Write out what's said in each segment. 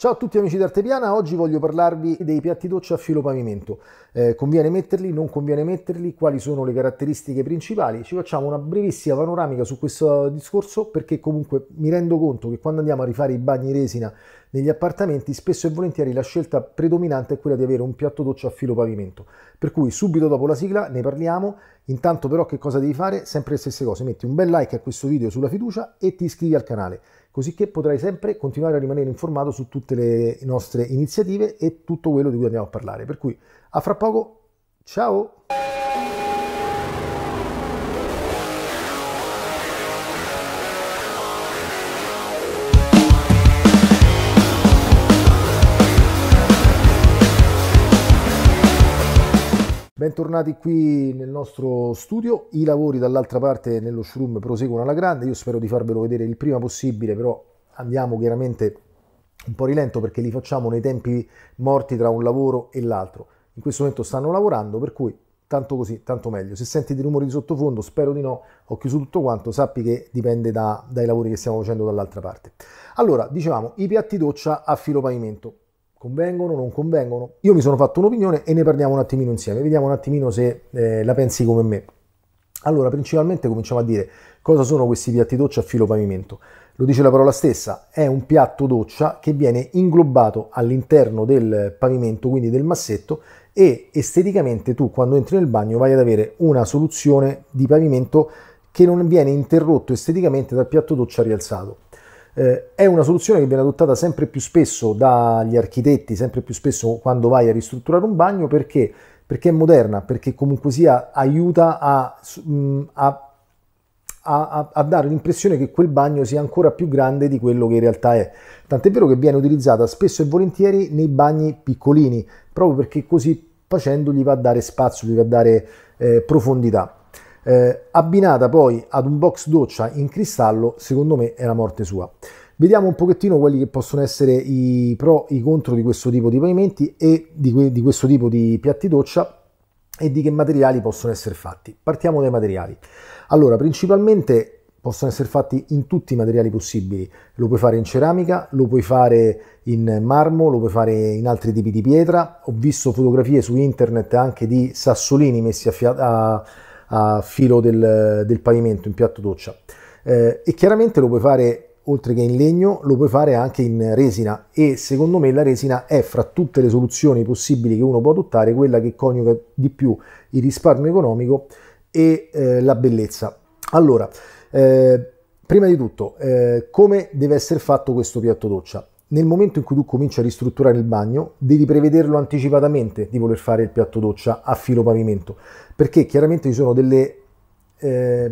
Ciao a tutti amici d'Artepiana, oggi voglio parlarvi dei piatti doccia a filo pavimento. Eh, conviene metterli, non conviene metterli, quali sono le caratteristiche principali. Ci facciamo una brevissima panoramica su questo discorso perché comunque mi rendo conto che quando andiamo a rifare i bagni resina negli appartamenti spesso e volentieri la scelta predominante è quella di avere un piatto doccia a filo pavimento. Per cui subito dopo la sigla ne parliamo, intanto però che cosa devi fare? Sempre le stesse cose, metti un bel like a questo video sulla fiducia e ti iscrivi al canale così che potrai sempre continuare a rimanere informato su tutte le nostre iniziative e tutto quello di cui andiamo a parlare. Per cui a fra poco, ciao! Bentornati qui nel nostro studio, i lavori dall'altra parte nello showroom proseguono alla grande, io spero di farvelo vedere il prima possibile, però andiamo chiaramente un po' rilento perché li facciamo nei tempi morti tra un lavoro e l'altro. In questo momento stanno lavorando, per cui tanto così, tanto meglio. Se senti dei rumori di sottofondo, spero di no, ho chiuso tutto quanto, sappi che dipende da, dai lavori che stiamo facendo dall'altra parte. Allora, dicevamo, i piatti doccia a filo pavimento convengono, non convengono. Io mi sono fatto un'opinione e ne parliamo un attimino insieme, vediamo un attimino se eh, la pensi come me. Allora, principalmente cominciamo a dire cosa sono questi piatti doccia a filo pavimento. Lo dice la parola stessa, è un piatto doccia che viene inglobato all'interno del pavimento, quindi del massetto, e esteticamente tu quando entri nel bagno vai ad avere una soluzione di pavimento che non viene interrotto esteticamente dal piatto doccia rialzato. Eh, è una soluzione che viene adottata sempre più spesso dagli architetti, sempre più spesso quando vai a ristrutturare un bagno, perché? Perché è moderna, perché comunque sia aiuta a, a, a, a dare l'impressione che quel bagno sia ancora più grande di quello che in realtà è. Tant'è vero che viene utilizzata spesso e volentieri nei bagni piccolini, proprio perché così facendo gli va a dare spazio, gli va a dare eh, profondità eh, abbinata poi ad un box doccia in cristallo, secondo me è la morte sua. Vediamo un pochettino quelli che possono essere i pro e i contro di questo tipo di pavimenti e di, di questo tipo di piatti doccia e di che materiali possono essere fatti. Partiamo dai materiali. Allora, principalmente possono essere fatti in tutti i materiali possibili. Lo puoi fare in ceramica, lo puoi fare in marmo, lo puoi fare in altri tipi di pietra. Ho visto fotografie su internet anche di sassolini messi a, fiato a filo del, del pavimento in piatto doccia. Eh, e chiaramente lo puoi fare oltre che in legno, lo puoi fare anche in resina e secondo me la resina è fra tutte le soluzioni possibili che uno può adottare quella che coniuga di più il risparmio economico e eh, la bellezza. Allora, eh, prima di tutto, eh, come deve essere fatto questo piatto doccia? Nel momento in cui tu cominci a ristrutturare il bagno, devi prevederlo anticipatamente di voler fare il piatto doccia a filo pavimento, perché chiaramente ci sono delle eh,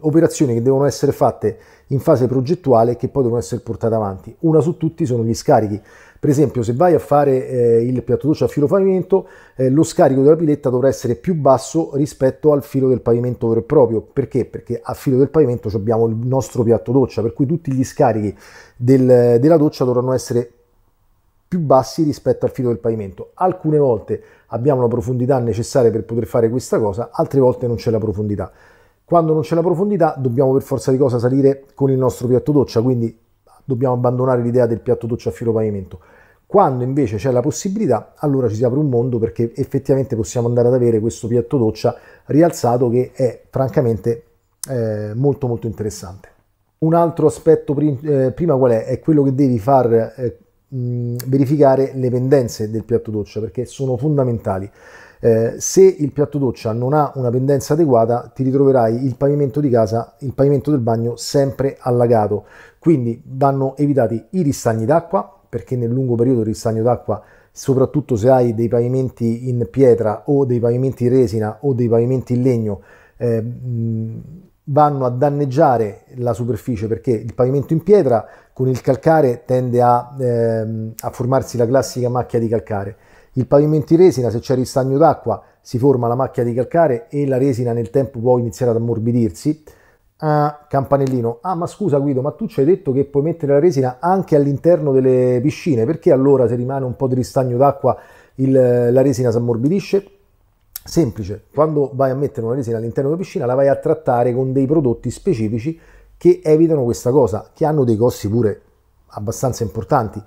operazioni che devono essere fatte in fase progettuale che poi devono essere portate avanti. Una su tutti sono gli scarichi. Per esempio, se vai a fare eh, il piatto doccia a filo pavimento, eh, lo scarico della piletta dovrà essere più basso rispetto al filo del pavimento vero e proprio. Perché? Perché a filo del pavimento abbiamo il nostro piatto doccia, per cui tutti gli scarichi del, della doccia dovranno essere più bassi rispetto al filo del pavimento. Alcune volte abbiamo la profondità necessaria per poter fare questa cosa, altre volte non c'è la profondità. Quando non c'è la profondità dobbiamo per forza di cosa salire con il nostro piatto doccia, quindi dobbiamo abbandonare l'idea del piatto doccia a filo pavimento. Quando invece c'è la possibilità, allora ci si apre un mondo perché effettivamente possiamo andare ad avere questo piatto doccia rialzato che è francamente eh, molto molto interessante. Un altro aspetto prim eh, prima qual è? È quello che devi far eh, mh, verificare le pendenze del piatto doccia perché sono fondamentali. Eh, se il piatto doccia non ha una pendenza adeguata, ti ritroverai il pavimento di casa, il pavimento del bagno sempre allagato. Quindi vanno evitati i ristagni d'acqua, perché nel lungo periodo il ristagno d'acqua soprattutto se hai dei pavimenti in pietra o dei pavimenti in resina o dei pavimenti in legno, eh, vanno a danneggiare la superficie perché il pavimento in pietra con il calcare tende a, eh, a formarsi la classica macchia di calcare. Il pavimento in resina, se c'è ristagno d'acqua, si forma la macchia di calcare e la resina nel tempo può iniziare ad ammorbidirsi. Ah, campanellino, ah ma scusa Guido, ma tu ci hai detto che puoi mettere la resina anche all'interno delle piscine, perché allora se rimane un po' di ristagno d'acqua il, la resina si ammorbidisce? Semplice, quando vai a mettere una resina all'interno della piscina la vai a trattare con dei prodotti specifici che evitano questa cosa, che hanno dei costi pure abbastanza importanti.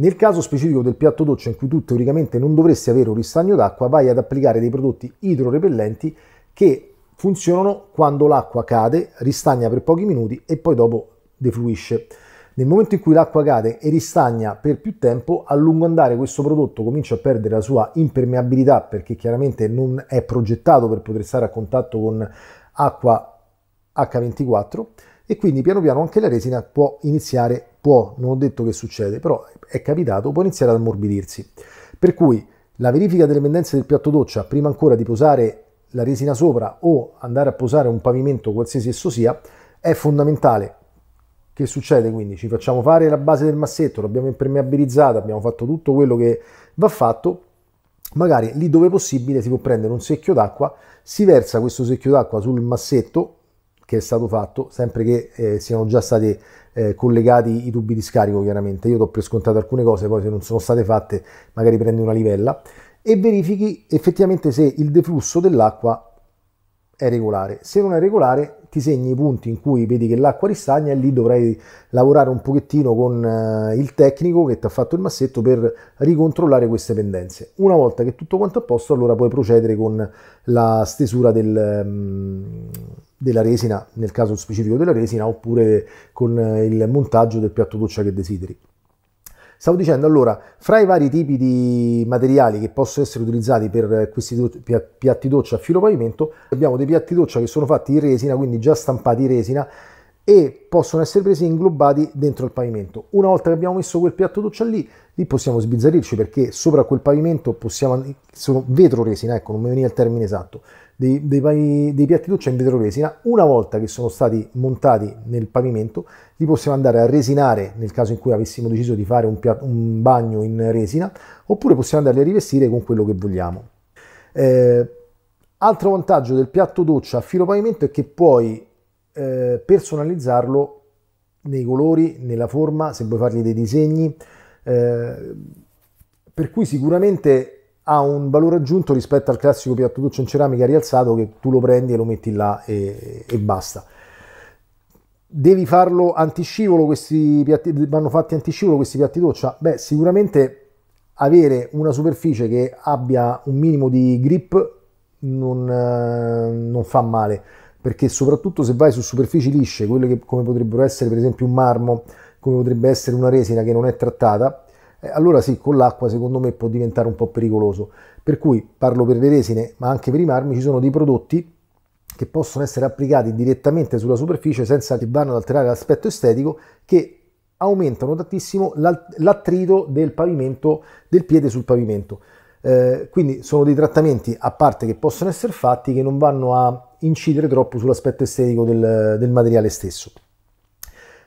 Nel caso specifico del piatto doccia in cui tu teoricamente non dovresti avere un ristagno d'acqua, vai ad applicare dei prodotti idrorepellenti che funzionano quando l'acqua cade, ristagna per pochi minuti e poi dopo defluisce. Nel momento in cui l'acqua cade e ristagna per più tempo, a lungo andare questo prodotto comincia a perdere la sua impermeabilità perché chiaramente non è progettato per poter stare a contatto con acqua H24 e quindi piano piano anche la resina può iniziare può, non ho detto che succede, però è capitato, può iniziare ad ammorbidirsi. Per cui la verifica delle pendenze del piatto doccia, prima ancora di posare la resina sopra o andare a posare un pavimento qualsiasi esso sia, è fondamentale. Che succede quindi? Ci facciamo fare la base del massetto, l'abbiamo impermeabilizzata, abbiamo fatto tutto quello che va fatto, magari lì dove possibile si può prendere un secchio d'acqua, si versa questo secchio d'acqua sul massetto che è stato fatto, sempre che eh, siano già stati eh, collegati i tubi di scarico chiaramente. Io ho prescontato alcune cose, poi se non sono state fatte magari prendi una livella e verifichi effettivamente se il deflusso dell'acqua è regolare. Se non è regolare ti segni i punti in cui vedi che l'acqua ristagna e lì dovrai lavorare un pochettino con eh, il tecnico che ti ha fatto il massetto per ricontrollare queste pendenze. Una volta che tutto quanto è a posto allora puoi procedere con la stesura del... Ehm, della resina, nel caso specifico della resina, oppure con eh, il montaggio del piatto doccia che desideri. Stavo dicendo allora, fra i vari tipi di materiali che possono essere utilizzati per eh, questi do piatti doccia a filo pavimento, abbiamo dei piatti doccia che sono fatti in resina, quindi già stampati in resina e possono essere presi e inglobati dentro il pavimento. Una volta che abbiamo messo quel piatto doccia lì, lì possiamo sbizzarrirci perché sopra quel pavimento possiamo sono vetro resina, ecco, non mi veniva il termine esatto dei, dei, dei piatti doccia in vetro resina, una volta che sono stati montati nel pavimento, li possiamo andare a resinare nel caso in cui avessimo deciso di fare un, piatto, un bagno in resina, oppure possiamo andarli a rivestire con quello che vogliamo. Eh, altro vantaggio del piatto doccia a filo pavimento è che puoi eh, personalizzarlo nei colori, nella forma, se vuoi fargli dei disegni, eh, per cui sicuramente ha un valore aggiunto rispetto al classico piatto piattotuccio in ceramica rialzato che tu lo prendi e lo metti là e, e basta. Devi farlo antiscivolo, questi piatti, vanno fatti antiscivolo questi piatti doccia? Beh, sicuramente avere una superficie che abbia un minimo di grip non, eh, non fa male, perché soprattutto se vai su superfici lisce, quelle che, come potrebbero essere per esempio un marmo, come potrebbe essere una resina che non è trattata, eh, allora sì, con l'acqua secondo me può diventare un po' pericoloso. Per cui parlo per le resine, ma anche per i marmi, ci sono dei prodotti che possono essere applicati direttamente sulla superficie senza che vanno ad alterare l'aspetto estetico, che aumentano tantissimo l'attrito del pavimento, del piede sul pavimento. Eh, quindi sono dei trattamenti a parte che possono essere fatti che non vanno a incidere troppo sull'aspetto estetico del, del materiale stesso.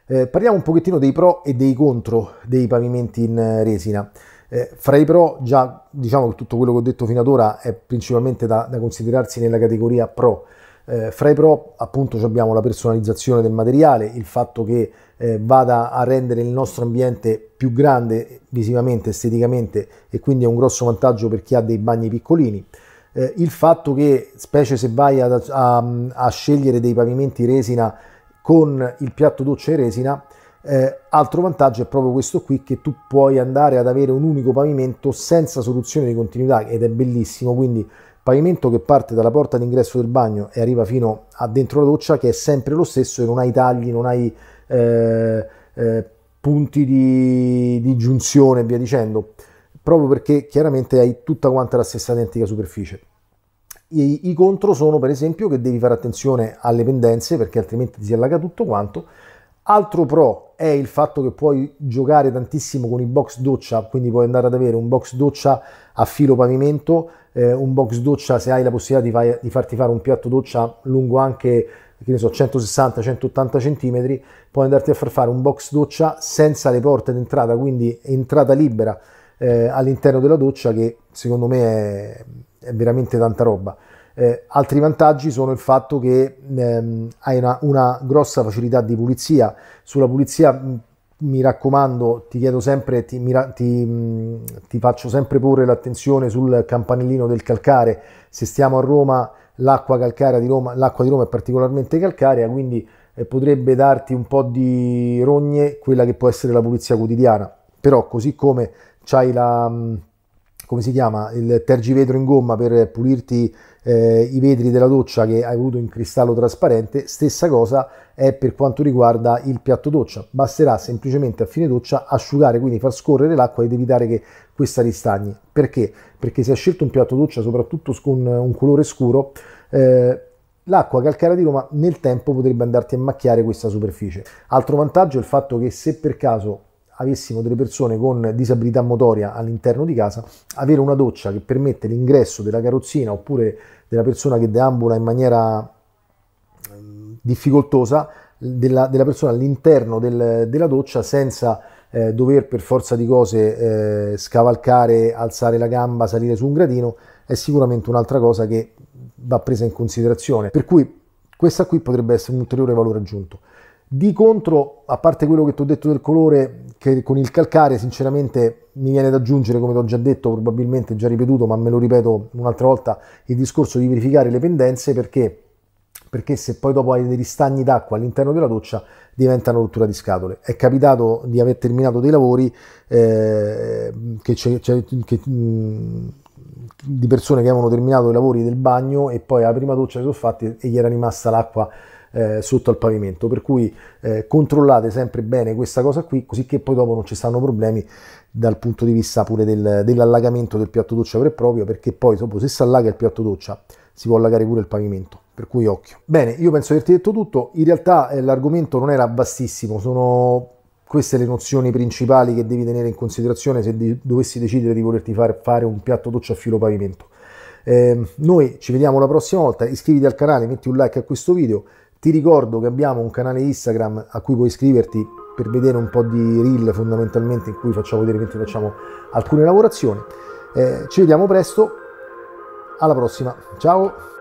Eh, parliamo un pochettino dei pro e dei contro dei pavimenti in eh, resina. Eh, fra i pro, già diciamo che tutto quello che ho detto fino ad ora è principalmente da, da considerarsi nella categoria pro. Eh, fra i pro, appunto, abbiamo la personalizzazione del materiale, il fatto che eh, vada a rendere il nostro ambiente più grande visivamente, esteticamente, e quindi è un grosso vantaggio per chi ha dei bagni piccolini. Eh, il fatto che, specie se vai a, a, a scegliere dei pavimenti resina con il piatto doccia e resina. Eh, altro vantaggio è proprio questo qui che tu puoi andare ad avere un unico pavimento senza soluzione di continuità ed è bellissimo, quindi pavimento che parte dalla porta d'ingresso del bagno e arriva fino a dentro la doccia che è sempre lo stesso e non hai tagli, non hai eh, eh, punti di, di giunzione via dicendo, proprio perché chiaramente hai tutta quanta la stessa identica superficie. I, I contro sono per esempio che devi fare attenzione alle pendenze perché altrimenti ti si allaga tutto quanto. Altro pro è il fatto che puoi giocare tantissimo con i box doccia, quindi puoi andare ad avere un box doccia a filo pavimento, eh, un box doccia se hai la possibilità di, fai, di, farti fare un piatto doccia lungo anche che ne so, 160-180 cm, puoi andarti a far fare un box doccia senza le porte d'entrata, quindi entrata libera eh, all'interno della doccia che secondo me è è veramente tanta roba. Eh, altri vantaggi sono il fatto che ehm, hai una, una, grossa facilità di pulizia. Sulla pulizia, mm, mi raccomando, ti chiedo sempre, ti, mi, ti, mm, ti faccio sempre porre l'attenzione sul campanellino del calcare. Se stiamo a Roma, l'acqua calcarea di Roma, l'acqua di Roma è particolarmente calcarea, quindi eh, potrebbe darti un po' di rogne quella che può essere la pulizia quotidiana. Però così come c'hai la... Mh, mm, come si chiama, il tergivetro in gomma per pulirti eh, i vetri della doccia che hai voluto in cristallo trasparente, stessa cosa è per quanto riguarda il piatto doccia. Basterà semplicemente a fine doccia asciugare, quindi far scorrere l'acqua ed evitare che questa ristagni. Perché? Perché se hai scelto un piatto doccia soprattutto con un colore scuro, eh, L'acqua calcarea di Roma nel tempo potrebbe andarti a macchiare questa superficie. Altro vantaggio è il fatto che se per caso avessimo delle persone con disabilità motoria all'interno di casa, avere una doccia che permette l'ingresso della carrozzina oppure della persona che deambula in maniera mm, difficoltosa della, della persona all'interno del, della doccia senza eh, dover per forza di cose eh, scavalcare, alzare la gamba, salire su un gradino, è sicuramente un'altra cosa che va presa in considerazione. Per cui questa qui potrebbe essere un ulteriore valore aggiunto. Di contro, a parte quello che ti ho detto del colore, che con il calcare sinceramente mi viene da aggiungere, come ti ho già detto, probabilmente già ripetuto, ma me lo ripeto un'altra volta, il discorso di verificare le pendenze perché, perché se poi dopo hai dei ristagni d'acqua all'interno della doccia diventa una rottura di scatole. È capitato di aver terminato dei lavori eh, che, c'è, c'è, che mh, di persone che avevano terminato i lavori del bagno e poi alla prima doccia che sono fatti e gli era rimasta l'acqua eh, sotto al pavimento, per cui eh, controllate sempre bene questa cosa qui, così che poi dopo non ci stanno problemi dal punto di vista pure del, dell'allagamento del piatto doccia vero proprio, perché poi dopo se si allaga il piatto doccia si può allagare pure il pavimento per cui occhio. Bene, io penso di averti detto tutto, in realtà eh, l'argomento non era vastissimo, sono queste le nozioni principali che devi tenere in considerazione se di, dovessi decidere di volerti far, fare un piatto doccia a filo pavimento. Eh, noi ci vediamo la prossima volta, iscriviti al canale, metti un like a questo video ti ricordo che abbiamo un canale Instagram a cui puoi iscriverti per vedere un po' di reel fondamentalmente in cui facciamo vedere mentre facciamo alcune lavorazioni. Eh, ci vediamo presto, alla prossima, ciao!